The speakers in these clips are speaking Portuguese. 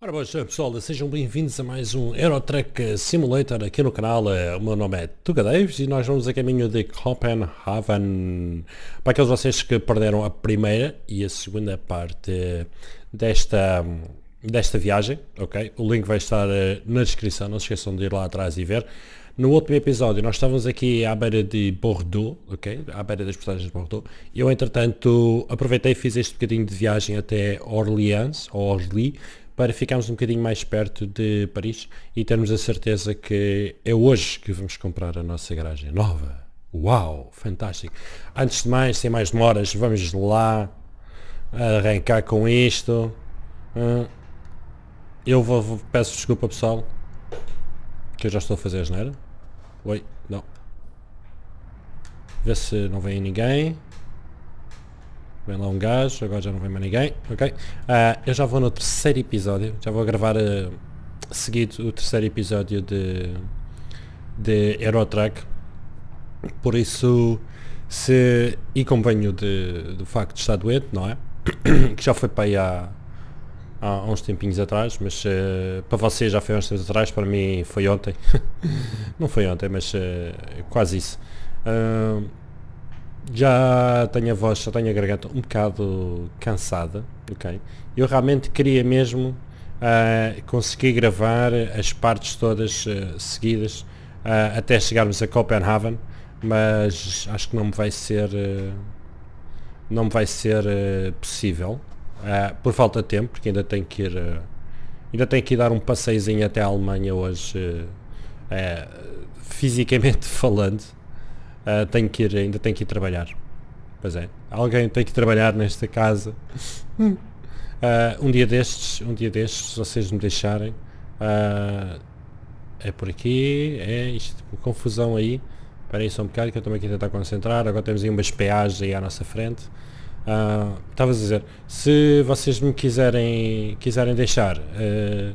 Ora, boas pessoal, sejam bem-vindos a mais um Aerotruck Simulator aqui no canal. O meu nome é Tuga Davis e nós vamos a caminho de Copenhagen. Para aqueles de vocês que perderam a primeira e a segunda parte desta, desta viagem, ok? O link vai estar eh, na descrição, não se esqueçam de ir lá atrás e ver. No último episódio nós estávamos aqui à beira de Bordeaux, ok? À beira das portagens de Bordeaux. Eu entretanto aproveitei e fiz este bocadinho de viagem até Orleans, ou Orly, para ficarmos um bocadinho mais perto de Paris e termos a certeza que é hoje que vamos comprar a nossa garagem nova. Uau, fantástico. Antes de mais, sem mais demoras, vamos lá arrancar com isto. Hum, eu vou, peço desculpa pessoal, que eu já estou a fazer a geneira. Oi, não. Vê se não vem ninguém. Vem lá um gajo, agora já não vem mais ninguém, ok? Uh, eu já vou no terceiro episódio, já vou gravar uh, seguido o terceiro episódio de, de Aerotrack. Por isso, se... e convenho de, do facto de estar doente, não é? que já foi para aí há, há uns tempinhos atrás, mas uh, para vocês já foi uns tempos atrás, para mim foi ontem. não foi ontem, mas uh, quase isso. Uh, já tenho a voz, já tenho a garganta um bocado cansada, ok? Eu realmente queria mesmo uh, conseguir gravar as partes todas uh, seguidas uh, até chegarmos a Copenhagen, mas acho que não me vai ser não me vai ser possível por falta de tempo, porque ainda tenho que ir ainda tenho que ir dar um passeiozinho até a Alemanha hoje fisicamente falando uh, ah, tenho que ir, ainda tenho que ir trabalhar. Pois é, alguém tem que trabalhar nesta casa. Uh, um dia destes, um dia destes, se vocês me deixarem. Uh, é por aqui, é isto, confusão aí. Espera aí só um bocado que eu também aqui a tentar concentrar. Agora temos aí umas PAs aí à nossa frente. Estavas uh, a dizer, se vocês me quiserem, quiserem deixar, uh,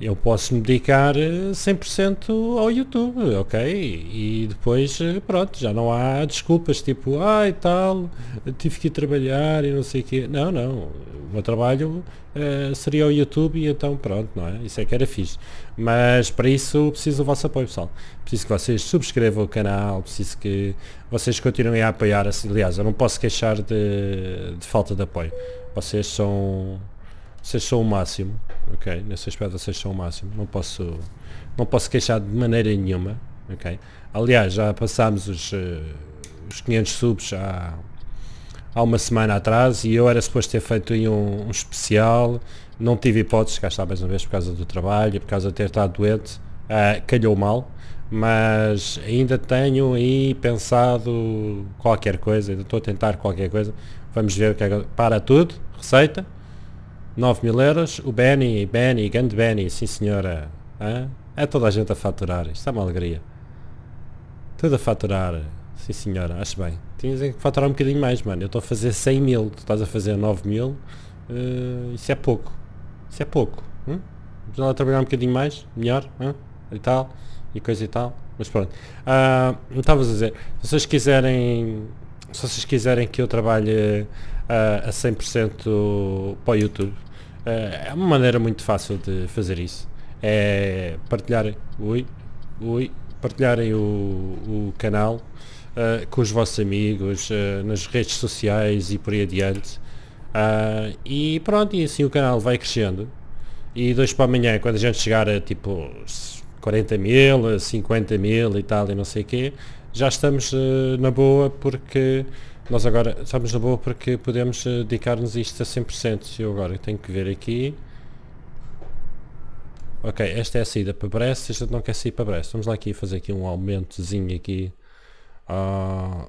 eu posso me dedicar 100% eh, ao YouTube, ok? E depois, eh, pronto, já não há desculpas tipo, ai ah, tal, tive que ir trabalhar e não sei o quê. Não, não, o meu trabalho uh, seria o YouTube e então pronto, não é? Isso é que era fixe. Mas para isso preciso do vosso apoio, pessoal. Preciso que vocês subscrevam o canal, preciso que vocês continuem a apoiar. Assim, aliás, eu não posso queixar de, de falta de apoio. Vocês são, vocês são o máximo ok? Nesse aspecto vocês são o máximo, não posso, não posso queixar de maneira nenhuma, ok? Aliás, já passámos os, uh, os 500 subs há, há uma semana atrás e eu era suposto ter feito um, um especial, não tive hipótese, cá está mais uma vez, por causa do trabalho, por causa de ter estado doente, uh, calhou mal, mas ainda tenho aí pensado qualquer coisa, ainda estou a tentar qualquer coisa, vamos ver o que é para tudo, receita, 9 mil euros, o Benny, Benny, grande Benny, sim senhora. Hã? É toda a gente a faturar, isto é uma alegria. Tudo a faturar, sim senhora, acho bem. Tinhas que faturar um bocadinho mais, mano. Eu estou a fazer 100 mil, tu estás a fazer 9 mil. Uh, isso é pouco. Isso é pouco. Hum? Vamos lá trabalhar um bocadinho mais, melhor, hum? e tal, e coisa e tal. Mas pronto. Uh, Estavas a dizer, se vocês quiserem se vocês quiserem que eu trabalhe uh, a 100% para o YouTube, eh, é uma maneira muito fácil de fazer isso. É partilharem, oi, oi, partilharem o, o canal uh, com os vossos amigos, uh, nas redes sociais e por aí adiante. Uh, e pronto, e assim o canal vai crescendo. E dois para amanhã, quando a gente chegar a tipo 40 mil, 50 mil e tal e não sei o quê, já estamos na boa porque nós agora estamos na boa porque podemos eh, dedicar-nos isto a 100%. Eu agora tenho que ver aqui. Ok, esta é a saída para Brest, esta não quer sair para Brest. Vamos lá aqui fazer aqui um aumentozinho aqui. Uh...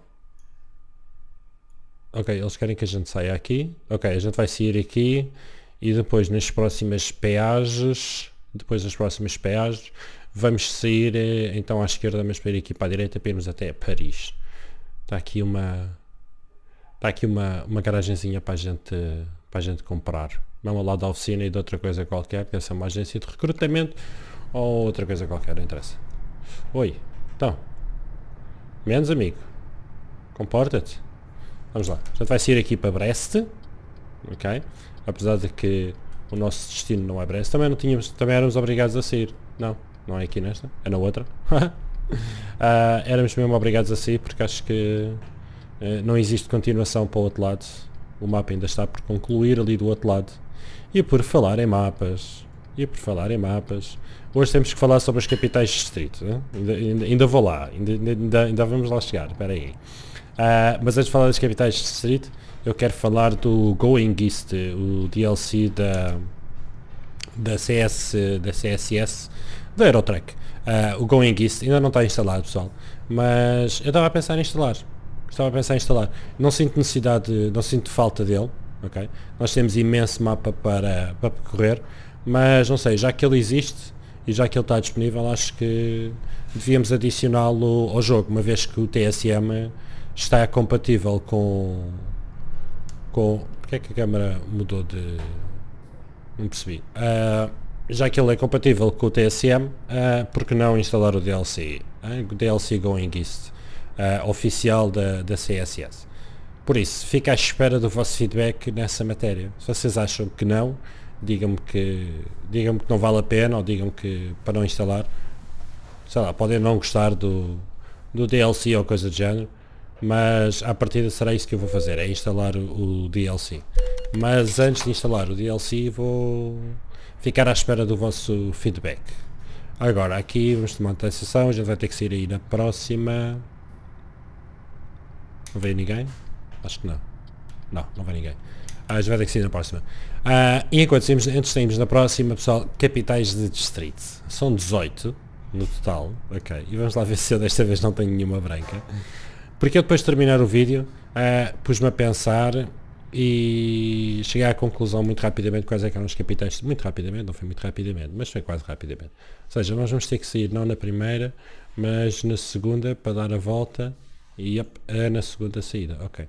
Ok, eles querem que a gente saia aqui. Ok, a gente vai sair aqui e depois nas próximas peagens, depois nas próximas peagens, vamos sair eh, então à esquerda, mas para ir aqui para a direita para irmos até Paris. Está aqui uma, está aqui uma, uma garagenzinha para a gente, para a gente comprar. Mesmo ao lado da oficina e de outra coisa qualquer, deve ser é uma agência de recrutamento ou outra coisa qualquer, não interessa. Oi, então. Menos amigo. Comporta-te. Vamos lá. A gente vai sair aqui para Brest. Ok? Apesar de que o nosso destino não é Brest. Também não tínhamos, também éramos obrigados a sair. Não, não é aqui nesta. É na outra. uh, éramos mesmo obrigados a sair porque acho que eh, não existe continuação para o outro lado. O mapa ainda está por concluir ali do outro lado. E por falar em mapas, e por falar em mapas, hoje temos que falar sobre as capitais de distrito. Né? Ainda, ainda, ainda, vou lá, ainda, ainda, ainda, vamos lá chegar, espera aí. Uh, mas antes de falar das capitais de distrito, eu quero falar do Going East, o DLC da, da, CS, da CSS, da Aerotrack. Uh, ah, o Going East ainda não está instalado, pessoal, mas eu estava a pensar em instalar estava a pensar em instalar. Não sinto necessidade, não sinto falta dele, ok? Nós temos imenso mapa para, para percorrer, mas não sei, já que ele existe e já que ele está disponível, acho que devíamos adicioná-lo ao jogo, uma vez que o TSM está compatível com... com... Porquê é que a câmera mudou de... Não percebi. Uh, já que ele é compatível com o TSM, uh, ah, por que não instalar o DLC? Uh, ah, o DLC Going East uh, oficial da, da CSS. Por isso, fico à espera do vosso feedback nessa matéria. Se vocês acham que não, digam-me que, digam que não vale a pena ou digam que para não instalar. Sei lá, podem não gostar do, do DLC ou coisa do género, mas à partida será isso que eu vou fazer, é instalar o, o DLC. Mas antes de instalar o DLC vou ficar à espera do vosso feedback. Agora, aqui vamos tomar atenção, a gente vai ter que sair aí na próxima. Não veio ninguém? Acho que não. Não, não vai ninguém. Ah, já vai ter que sair na próxima. Ah, e enquanto saímos, antes saímos na próxima, pessoal, capitais de distrito. São 18 no total. Ok. E vamos lá ver se eu desta vez não tenho nenhuma branca. Porque eu depois de terminar o vídeo, ah, pus-me a pensar e cheguei à conclusão muito rapidamente quais é que eram os capitais. Muito rapidamente, não foi muito rapidamente, mas foi quase rapidamente. Ou seja, nós vamos ter que sair não na primeira, mas na segunda para dar a volta Yep, é na segunda saída, ok.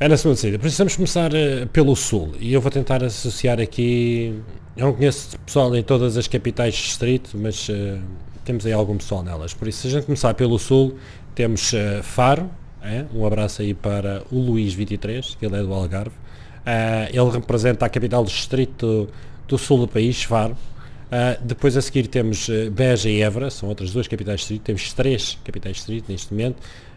É na segunda saída. Precisamos começar eh, pelo sul e eu vou tentar associar aqui. Eu não conheço pessoal em todas as capitais de distrito, mas uh, temos aí algum pessoal nelas. Por isso, se a gente começar pelo sul, temos uh, Faro. É? Um abraço aí para o Luís 23, que ele é do Algarve. ele representa a capital do distrito do sul do país, Faro. Uh, depois a seguir temos ah, Beja e Évora, são outras duas capitais de distrito, temos três capitais de distrito neste momento.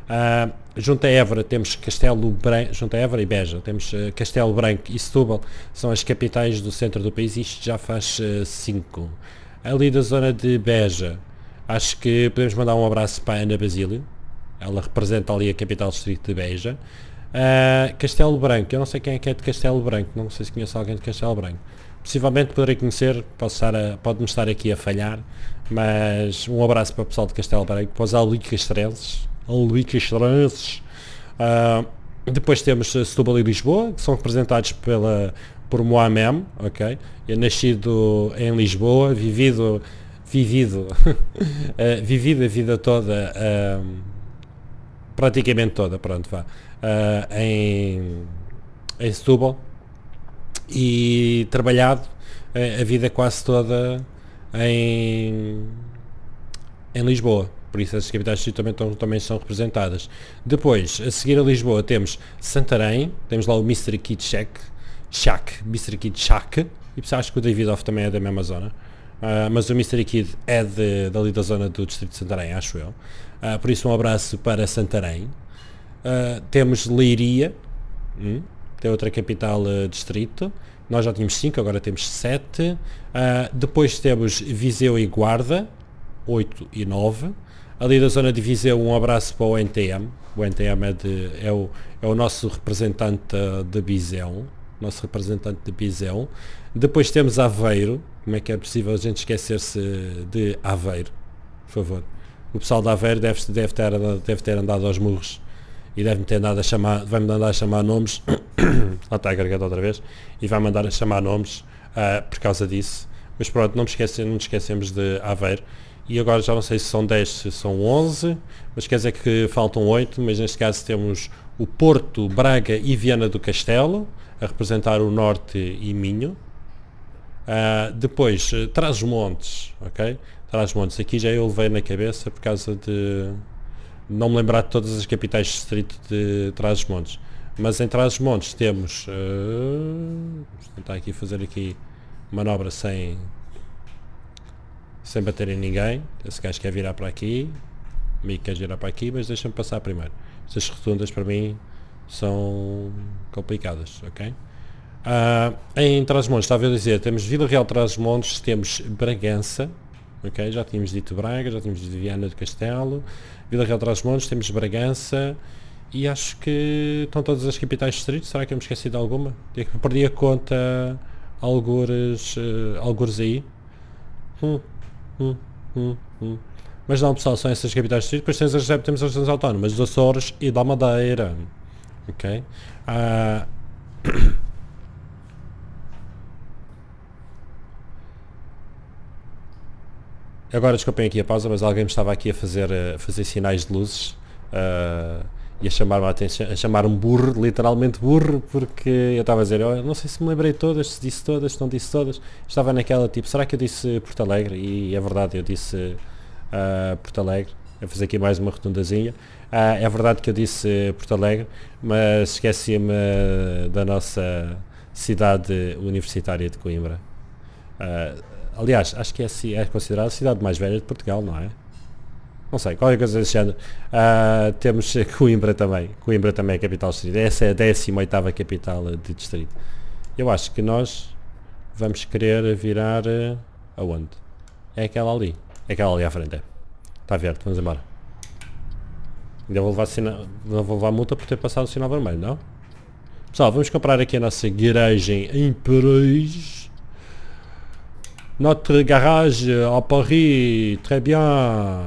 Uh, junto a Évora temos Castelo Branco, junto a Évora e Beja, temos uh, Castelo Branco e Setúbal, são as capitais do centro do país, isto já faz uh, cinco. Ali da zona de Beja, acho que podemos mandar um abraço para a Ana Basílio, ela representa ali a capital distrito de Beja. Uh, Castelo Branco, eu não sei quem é que é de Castelo Branco, não sei se conheço alguém de Castelo Branco possivelmente poderei conhecer, posso estar a, pode-me estar aqui a falhar, mas um abraço para o pessoal de Castelo Branco, para os Aluí Castreles, Aluí Uh, ah, depois temos Setúbal e Lisboa, que são representados pela, por Moamem, ok? Eu nascido em Lisboa, vivido, vivido, uh, vivido a vida toda, uh, praticamente toda, pronto, vá, em, em Setúbal, e trabalhado eh, a, vida quase toda em, em Lisboa. Por isso as capitais também, também são representadas. Depois, a seguir a Lisboa, temos Santarém, temos lá o Mr. Kid Shaq, Mr. Kid Shaq, e pessoal acho que o Davidov também é da mesma zona. Uh, mas o Mr. Kid é de, dali da zona do Distrito de Santarém, acho eu. Uh, por isso um abraço para Santarém. Uh, temos Leiria, hum, que é outra capital distrito. Nós já tínhamos 5, agora temos 7. Uh, ah, depois temos Viseu e Guarda, 8 e 9. Ali da zona de Viseu, um abraço para o NTM. O NTM é, de, é, o, é o nosso representante ah, de Viseu. Nosso representante de Viseu. Depois temos Aveiro. Como é que é possível a gente esquecer-se de Aveiro? Por favor. O pessoal de Aveiro deve, deve, ter, deve ter andado aos murros e deve-me ter andado a chamar, vai-me mandar a chamar nomes, lá está a garganta outra vez, e vai mandar a chamar nomes uh, por causa disso. Mas pronto, não, me esquece, não nos esquecemos de Aveiro. E agora já não sei se são 10, se são 11, mas quer dizer que faltam 8, mas neste caso temos o Porto, Braga e Viana do Castelo, a representar o Norte e Minho. Uh, depois, eh, traz montes ok? traz montes aqui já eu levei na cabeça por causa de não me lembrar de todas as capitais de distrito de Trás-os-Montes. Mas em Trás-os-Montes temos... Uh, vou tentar aqui fazer aqui manobra sem... Sem bater em ninguém. Esse gajo quer virar para aqui. amigo quer virar para aqui, mas deixa-me passar primeiro. Estas rotundas para mim são complicadas, ok? Uh, em Trás-os-Montes, estava a dizer, temos Vila Real Trás-os-Montes, temos Bragança, ok? Já tínhamos dito Braga, já tínhamos dito Viana do Castelo, Vila Real de Montes, temos Bragança e acho que estão todas as capitais distritos, será que eu me esqueci de alguma? Eu perdi a conta algures, uh, algures aí. Hum, hum, hum, hum. Mas não pessoal, são essas capitais distritos, depois temos as, temos as autónomas dos Açores e da Madeira. Ok? Uh, Agora desculpem aqui a pausa, mas alguém me estava aqui a fazer, eh, a fazer sinais de luzes uh, e a chamar-me a atenção, a chamar-me burro, literalmente burro, porque eu estava a dizer, oh, não sei se me lembrei todas, se disse todas, se não disse todas. Estava naquela tipo, será que eu disse Porto Alegre? E é verdade, eu disse uh, Porto Alegre. A fazer aqui mais uma redundazinha. Uh, é verdade que eu disse Porto Alegre, mas esqueci-me da nossa cidade universitária de Coimbra. Uh, Aliás, acho que é, é considerada a cidade mais velha de Portugal, não é? Não sei, qualquer coisa desse género. Uh, temos Coimbra também. Coimbra também é capital distrito. Essa é a 18 capital de distrito. Eu acho que nós vamos querer virar... Uh, aonde? É aquela ali. É aquela ali à frente, é. Está verde, vamos embora. Ainda vou levar, sina... Não vou levar multa por ter passado o sinal vermelho, não? Pessoal, vamos comprar aqui a nossa garagem em Paris. Notre garage en euh, Paris, très bien.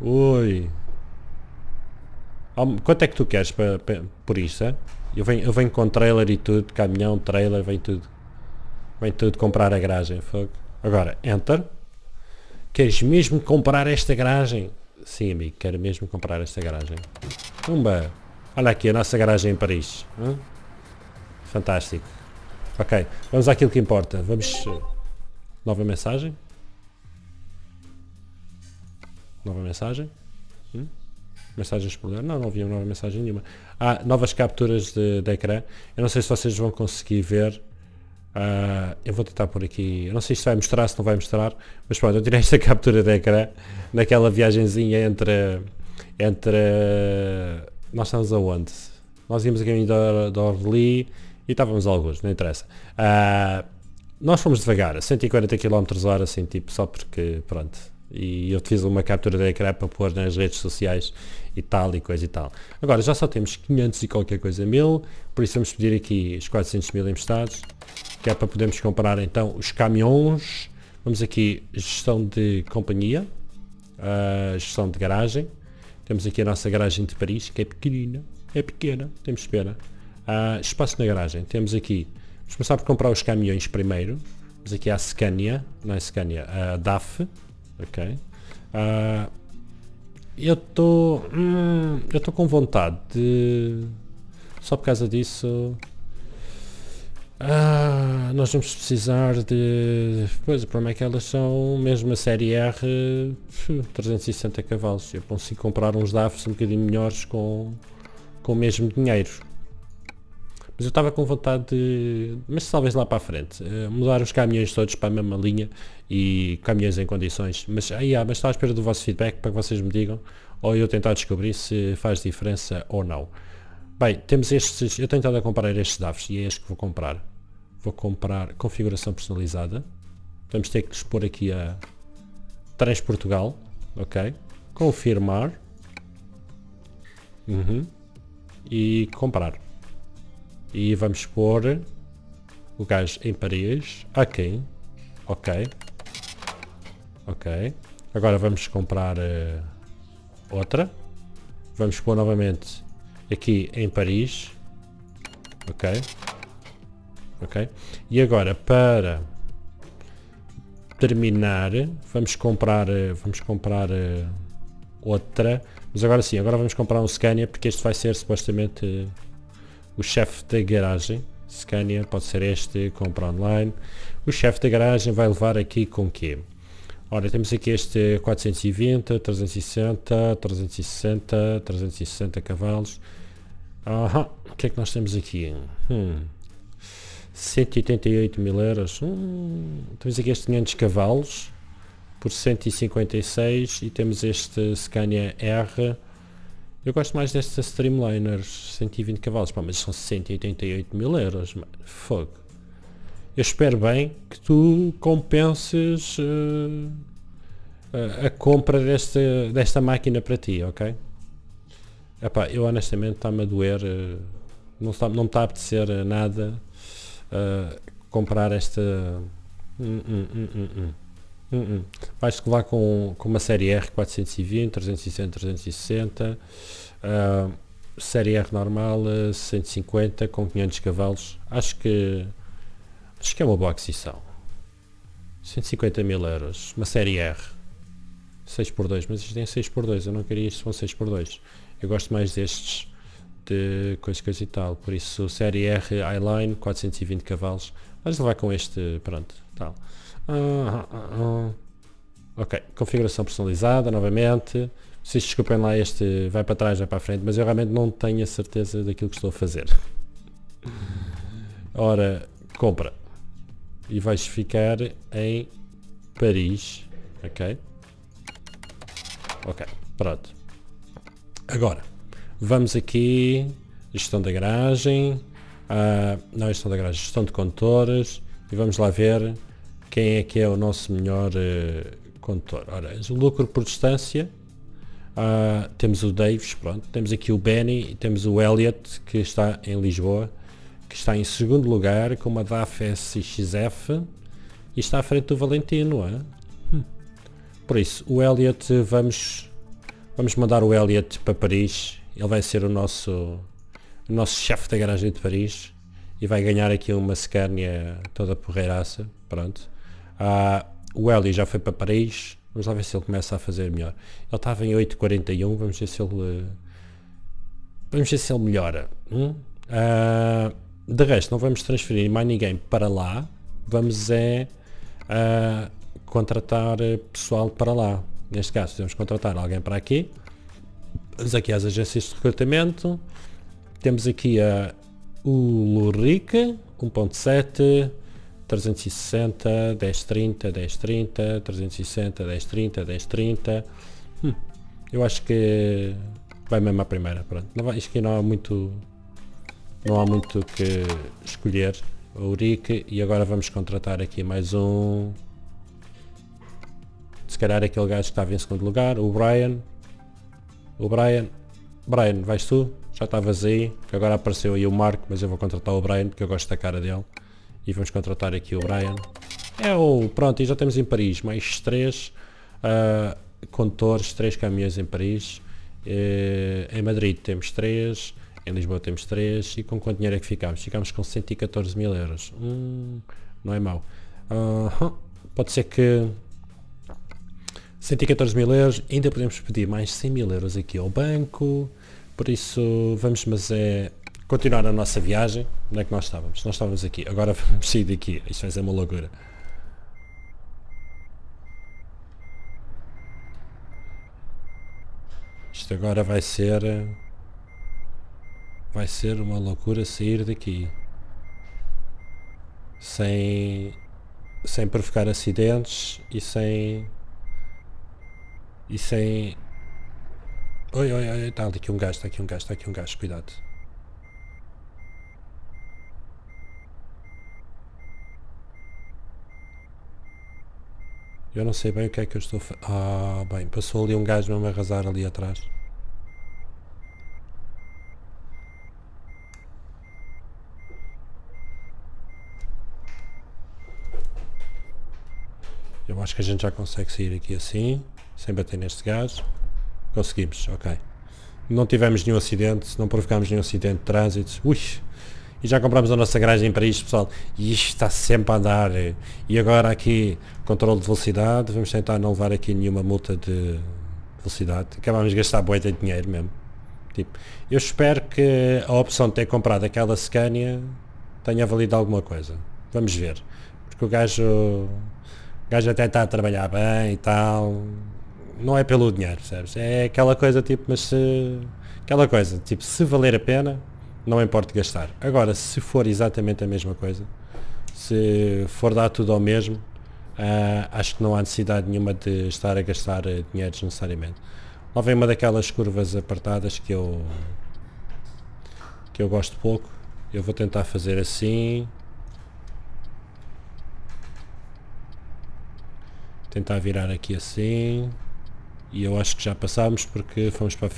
Oi. Quanto é que tu queres pra, pra, por isso? É? Eu, venho, eu venho com trailer e tudo, caminhão, trailer, vem tudo. Vem tudo comprar a garagem. Fogo. Agora, enter. Queres mesmo comprar esta garagem? Sim, amigo, quero mesmo comprar esta garagem. Pumba! Olha aqui a nossa garagem em Paris. Fantástico. Ok, vamos àquilo que importa. Vamos. Eh, nova mensagem. Nova mensagem. Hum? Mensagem explorar. Não, não havia nova mensagem nenhuma. Ah, novas capturas de, de ecrã. Eu não sei se vocês vão conseguir ver. Uh, eu vou tentar por aqui, eu não sei se vai mostrar, se não vai mostrar, mas pronto, eu tirei esta captura de ecrã naquela viagenzinha entre, entre nós estamos aonde? Nós íamos a caminho da Orly e estávamos alguns, não interessa. Uh, nós fomos devagar, 140 km hora assim, tipo, só porque, pronto. E eu fiz uma captura da ecrã para pôr nas redes sociais e tal e coisa e tal. Agora já só temos 500 e qualquer coisa mil, por isso vamos pedir aqui os 400 mil emprestados, que é para podermos comprar então os caminhões. Vamos aqui gestão de companhia, uh, gestão de garagem. Temos aqui a nossa garagem de Paris, que é pequenina, é pequena, temos pena espaço na garagem. Temos aqui, vamos começar por comprar os caminhões primeiro. Temos aqui a Scania, não é Scania, a DAF. Ok. Ah, eu estou. Hum, eu estou com vontade de. Só por causa disso. Ah, nós vamos precisar de... Pois, o problema é que elas são mesmo a série R 360 cavalos. Eu consigo comprar uns DAFs um bocadinho melhores com, com o mesmo dinheiro. Mas eu estava com vontade de, mas talvez lá para a frente, eh, mudar os caminhões todos para a mesma linha e caminhões em condições. Mas aí, há ah, mas estou à espera do vosso feedback para que vocês me digam ou eu tentar descobrir se faz diferença ou não. Bem, temos estes, eu tenho estado a comparar estes DAVs e é este que vou comprar. Vou comprar configuração personalizada. Vamos ter que expor aqui a Trans Portugal, ok? Confirmar. Uhum. E comprar. E vamos pôr o gás em Paris. Aqui. Ok. Ok. Agora vamos comprar uh, outra. Vamos pôr novamente aqui em Paris. Ok. Ok. E agora para terminar, vamos comprar, eh, vamos comprar eh, outra. Mas agora sim, agora vamos comprar um Scania porque este vai ser supostamente o chefe da garagem, Scania, pode ser este, compra online. O chefe da garagem vai levar aqui com que? Ora, temos aqui este 420, 360, 360, 360 cavalos. Aham, o que é que nós temos aqui? Hum. 188 mil euros. Hum. Temos aqui este 500 cavalos por 156 e temos este Scania R eu gosto mais desta streamliners 120 cavalos, pá, mas são 188 mil euros, mano. Fogo. Eu espero bem que tu compenses uh, a, a, compra desta, desta máquina para ti, ok? Epá, eu honestamente está-me a doer, uh, não, está, não me está a apetecer eh, nada uh, comprar esta... Uh, Uh -uh. vais lá com, com uma série R 420, 360, 360, uh, série R normal 150 ah, com 500 cavalos. Acho que acho que é uma boa aquisição. 150 mil euros, uma série R. 6x2, mas isto tem 6x2, eu não queria isto com 6x2. Eu gosto mais destes de coisas coisa e tal. Por isso, série R Highline, 420 cavalos. Vais levar com este, pronto, tal. Ah, ah, ah. Ok, configuração personalizada novamente. Vocês desculpem lá este vai para trás, vai para a frente, mas eu realmente não tenho a certeza daquilo que estou a fazer. Ora, compra. E vais ficar em Paris. Ok. Ok, pronto. Agora, vamos aqui. Gestão da garagem. Uh, não, gestão da garagem. Gestão de condutores. E vamos lá ver quem é que é o nosso melhor uh, condutor? Ora, o lucro por distância, uh, temos o Davis, pronto, temos aqui o Benny, e temos o Elliot, que está em Lisboa, que está em segundo lugar, com uma DAF SXF, e está à frente do Valentino, hum. Por isso, o Elliot, vamos, vamos mandar o Elliot para Paris, ele vai ser o nosso, o nosso chefe da garagem de Paris, e vai ganhar aqui uma Scania toda porreiraça, pronto. Ah, o Eli já foi para Paris. Vamos lá ver se ele começa a fazer melhor. Ele estava em 8.41. Vamos ver se ele... Vamos ver se ele melhora. Hum? Ah, de resto, não vamos transferir mais ninguém para lá. Vamos é ah, contratar eh, pessoal para lá. Neste caso, podemos contratar alguém para aqui. Vamos aqui às agências de recrutamento. Temos aqui a Ulurica, 1.7. 360, 1030, 1030, 360, 1030, 1030. Hum, eu acho que vai mesmo à primeira. Pronto. Não vai, isto aqui não há muito. Não há muito que escolher. O Rick e agora vamos contratar aqui mais um. Se calhar aquele gajo que estava em segundo lugar, o Brian. O Brian. Brian, vais tu? Já estavas aí, que agora apareceu aí o Marco, mas eu vou contratar o Brian porque eu gosto da cara dele. E vamos contratar aqui o Brian. É o... Pronto, e já temos em Paris mais 3 uh, ah, condutores, 3 caminhões em Paris. Uh, em Madrid temos 3, em Lisboa temos 3. E com quanto dinheiro é que ficamos? Ficamos com 114 mil euros. Hum, não é mau. Uh, pode ser que 114 mil euros, ainda podemos pedir mais 100 mil euros aqui ao banco, por isso vamos, mas é continuar a nossa viagem. Onde é que nós estávamos? Nós estávamos aqui. Agora vamos sair daqui. Isto vai ser uma loucura. Isto agora vai ser... Vai ser uma loucura sair daqui. Sem... Sem provocar acidentes e sem... E sem... Oi, oi, oi, está aqui um gajo, está aqui um gajo, está aqui um gajo, cuidado. Eu não sei bem o que é que eu estou a Ah, bem, passou ali um gajo mesmo a arrasar ali atrás. Eu acho que a gente já consegue sair aqui assim, sem bater neste gajo. Conseguimos, ok. Não tivemos nenhum acidente, não provocámos nenhum acidente de trânsito. Ui, e já comprámos a nossa garagem para isto, pessoal. E isto está sempre a andar. E agora aqui, controle de velocidade, vamos tentar não levar aqui nenhuma multa de velocidade. É acabamos de gastar boeta de dinheiro mesmo. Tipo, eu espero que a opção de ter comprado aquela Scania tenha valido alguma coisa. Vamos ver. Porque o gajo, o gajo até está a trabalhar bem e tal. Não é pelo dinheiro, percebes? É aquela coisa tipo, mas se... Aquela coisa, tipo, se valer a pena, não importa gastar. Agora, se for exatamente a mesma coisa, se for dar tudo ao mesmo, uh, acho que não há necessidade nenhuma de estar a gastar eh, dinheiro desnecessariamente. Lá vem uma daquelas curvas apartadas que eu que eu gosto pouco. Eu vou tentar fazer assim. Tentar virar aqui assim. E eu acho que já passámos porque fomos para,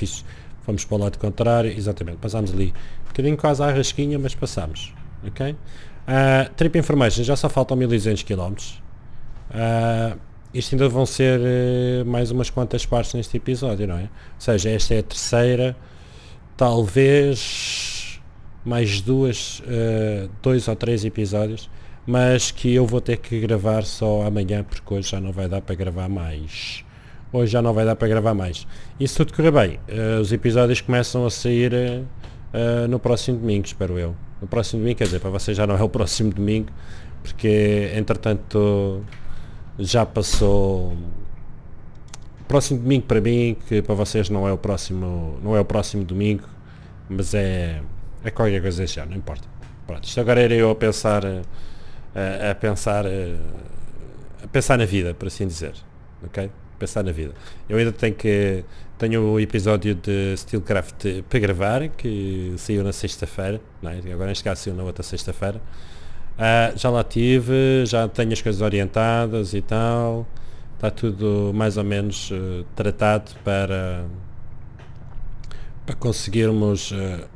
fomos para o lado contrário. Exatamente, passámos ali bocadinho quase à rasquinha, mas passamos. Ok? Uh, ah, trip Information, já só faltam 1200 km. Uh, isto ainda vão ser uh, mais umas quantas partes neste episódio, não é? Ou seja, esta é a terceira, talvez mais duas, uh, dois ou três episódios, mas que eu vou ter que gravar só amanhã, porque hoje já não vai dar para gravar mais. Hoje já não vai dar para gravar mais. E se tudo correr bem, eh, os episódios começam a sair uh, no próximo domingo, espero eu. No próximo domingo, quer dizer, para vocês já não é o próximo domingo, porque entretanto já passou. Próximo domingo para mim, que para vocês não é o próximo, não é o próximo domingo, mas é, é qualquer coisa já, não importa. Pronto, isto agora era eu a pensar, a, a pensar, a pensar na vida, por assim dizer, ok? Pensar na vida. Eu ainda tenho que tenho o episódio de Steelcraft para gravar, que saiu na sexta-feira, é? agora neste caso saiu na outra sexta-feira. Uh, já lá tive, já tenho as coisas orientadas e tal. Está tudo mais ou menos uh, tratado para, para conseguirmos uh,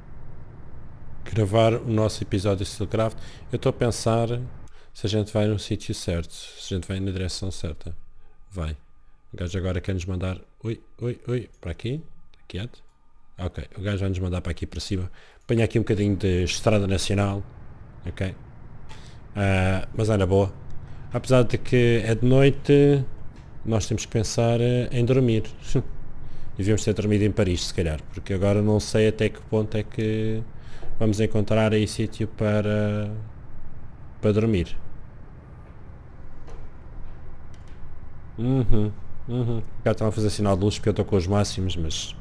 gravar o nosso episódio de Steelcraft. Eu estou a pensar se a gente vai no sítio certo, se a gente vai na direção certa. Vai. O gajo agora quer nos mandar Ui, ui, ui, para aqui. Quieto. Ok, o gajo vai nos mandar para aqui para cima. Apanha aqui um bocadinho de estrada nacional. Ok. Uh, mas era boa. Apesar de que é de noite, nós temos que pensar eh, em dormir. devíamos ter dormido em Paris, se calhar, porque agora não sei até que ponto é que vamos encontrar aí sítio para, para dormir. Uhum. Uhum. Já estava a fazer sinal de luz porque eu estou com os máximos, mas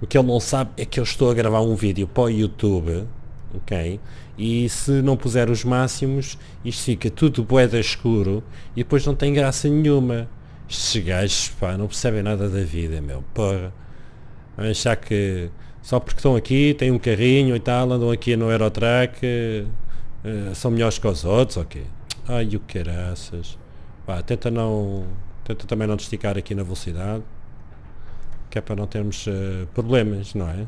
o que ele não sabe é que eu estou a gravar um vídeo para o YouTube, ok? E se não puser os máximos, isto fica tudo boeda escuro e depois não tem graça nenhuma. Estes gajos, pá, não percebem nada da vida, meu, porra. Vão achar que só porque estão aqui, têm um carrinho e tal, andam aqui no Aerotrack, uh, são melhores que os outros, ok? Ai, o caraças. Pá, tenta não tanto também não esticar aqui na velocidade, que é para não termos uh, problemas, não é?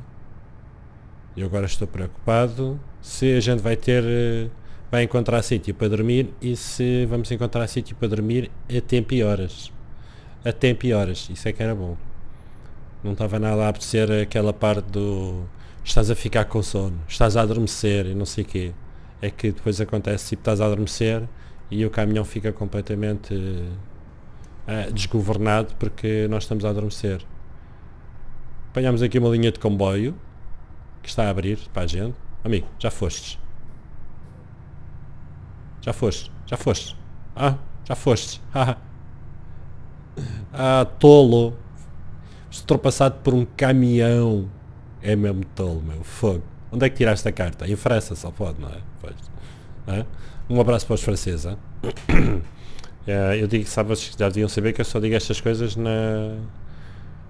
Eu agora estou preocupado se a gente vai ter, uh, vai encontrar sítio para dormir e se vamos encontrar sítio para dormir a tempo e horas. A tempo e horas, isso é que era bom. Não estava nada a apetecer aquela parte do estás a ficar com sono, estás a adormecer e não sei o quê. É que depois acontece, tipo, estás a adormecer e o caminhão fica completamente uh, é, desgovernado porque nós estamos a adormecer. Apanhámos aqui uma linha de comboio que está a abrir para a gente. Amigo, já fostes. Já foste, já foste. Ah, já foste. ah, tolo. passado por um caminhão. É mesmo tolo, meu. Fogo. Onde é que tiraste a carta? Em França só pode, não é? Pois. Ah? Um abraço para os franceses. Eh, eu digo, sabe, vocês já deviam saber que eu só digo estas coisas na,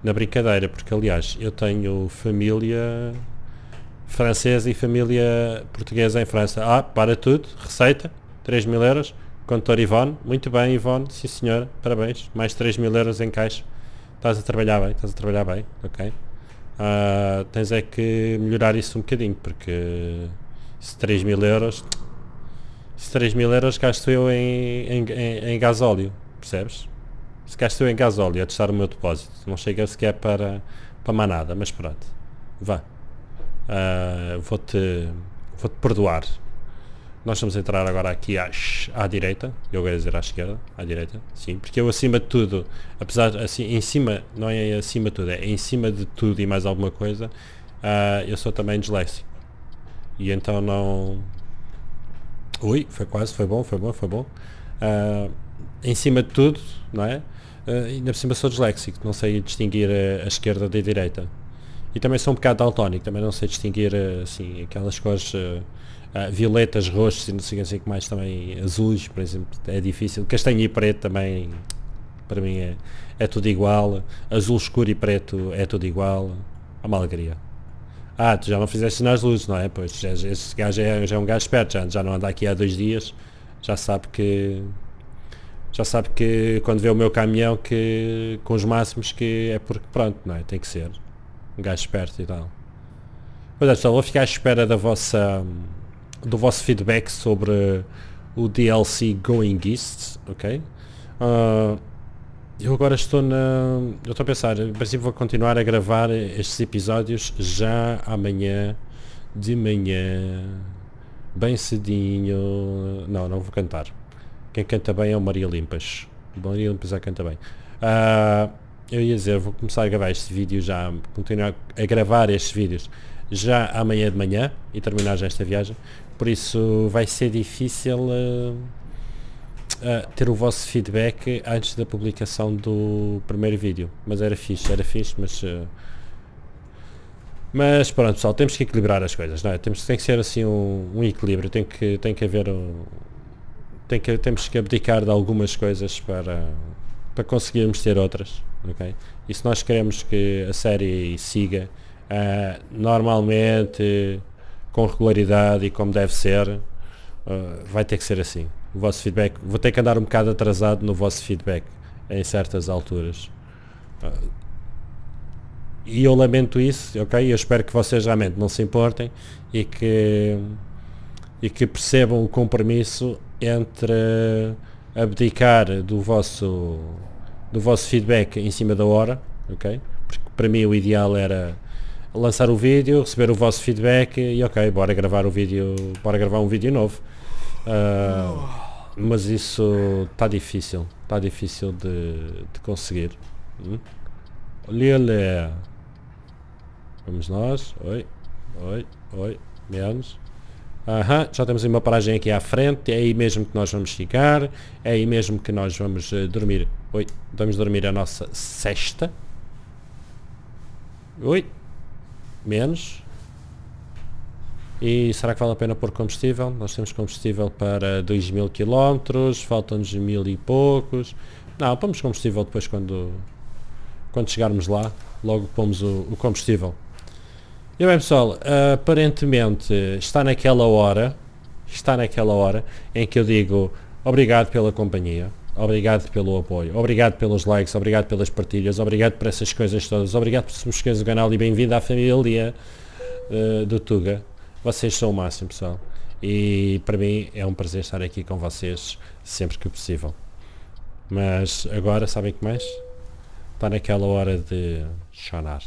na brincadeira, porque aliás, eu tenho família francesa e família portuguesa em França. Ah, para tudo, receita, 3 mil euros, condutor Ivone, muito bem Ivone, sim senhor parabéns, mais 3 mil euros em caixa, estás a trabalhar bem, estás a trabalhar bem, ok. Uh, tens é que melhorar isso um bocadinho, porque se 3 mil euros se 3 mil euros gasto eu em, em, em, gasóleo, percebes? Se gasto eu em gasóleo a testar o meu depósito. Não chega sequer para, para mais nada, mas pronto. Vá. Uh, Vou-te vou -te perdoar. Nós vamos entrar agora aqui à direita, eu vou dizer à esquerda, à direita, sim, porque eu acima de tudo, apesar assim, em cima, não é acima de tudo, é em cima de tudo e mais alguma coisa, uh, eu sou também disléxico. E então não, Ui, foi quase, foi bom, foi bom, foi bom. Uh, em cima de tudo, não é? Uh, ainda por cima sou disléxico, não sei distinguir a, a esquerda da direita. E também sou um bocado daltónico, também não sei distinguir ah, assim, aquelas cores uh, violetas, roxas e não sei o assim, que mais, também azuis, por exemplo, é difícil. Castanho e preto também, para mim, é, é tudo igual. Azul escuro e preto é tudo igual. É uma alegria. Ah, tu já não fizeste nas luzes, não é? Pois, esse gajo é, já é um gajo esperto, já, já não anda aqui há dois dias, já sabe que... Já sabe que quando vê o meu caminhão que com os máximos que é porque pronto, não é? Tem que ser. Um gajo esperto e tal. Pois é, pessoal, vou ficar à espera da vossa, do vosso feedback sobre o DLC Going East, ok? Uh, eu agora estou na. Eu estou a pensar, em princípio vou continuar a gravar estes episódios já amanhã, de manhã, bem cedinho. Não, não vou cantar. Quem canta bem é o Maria Limpas. Maria Limpas já canta bem. Uh, eu ia dizer, vou começar a gravar este vídeo já, continuar a gravar estes vídeos já amanhã de manhã e terminar já esta viagem. Por isso vai ser difícil. Uh, uh, ter o vosso feedback antes da publicação do primeiro vídeo. Mas era fixe, era fixe, mas... Uh, mas pronto pessoal, temos que equilibrar as coisas, não é? Temos, tem que ser assim um, um equilíbrio, tem que, tem que haver um, tem que, temos que abdicar de algumas coisas para, para conseguirmos ter outras, ok? E se nós queremos que a série siga uh, normalmente, com regularidade e como deve ser, uh, vai ter que ser assim o vosso feedback. Vou ter que andar um bocado atrasado no vosso feedback em certas alturas. Ah, e eu lamento isso, ok? Eu espero que vocês realmente não se importem e que, e que percebam o compromisso entre abdicar do vosso, do vosso feedback em cima da hora, ok? Porque para mim o ideal era lançar o vídeo, receber o vosso feedback e ok, bora gravar o vídeo, bora gravar um vídeo novo. Uh, mas isso está difícil. Está difícil de, de conseguir. Hum? ali. É, vamos nós. Oi. Oi. Oi. Menos. Uhum, já temos uma paragem aqui à frente, é aí mesmo que nós vamos ficar, é aí mesmo que nós vamos eh, dormir. Oi, vamos dormir a nossa sexta. Oi, menos. E será que vale a pena pôr combustível? Nós temos combustível para 2000 km, faltam-nos mil e poucos. Não, pomos combustível depois quando, quando chegarmos lá, logo pomos o, o combustível. E bem pessoal, aparentemente está naquela hora, está naquela hora em que eu digo obrigado pela companhia, obrigado pelo apoio, obrigado pelos likes, obrigado pelas partilhas, obrigado por essas coisas todas, obrigado por subscrever o canal e bem-vindo à família uh, do Tuga. Vocês são o máximo, pessoal. E para mim é um prazer estar aqui com vocês sempre que possível. Mas agora, sabem que mais? Está naquela hora de chorar.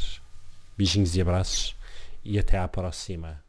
Beijinhos e abraços e até à próxima.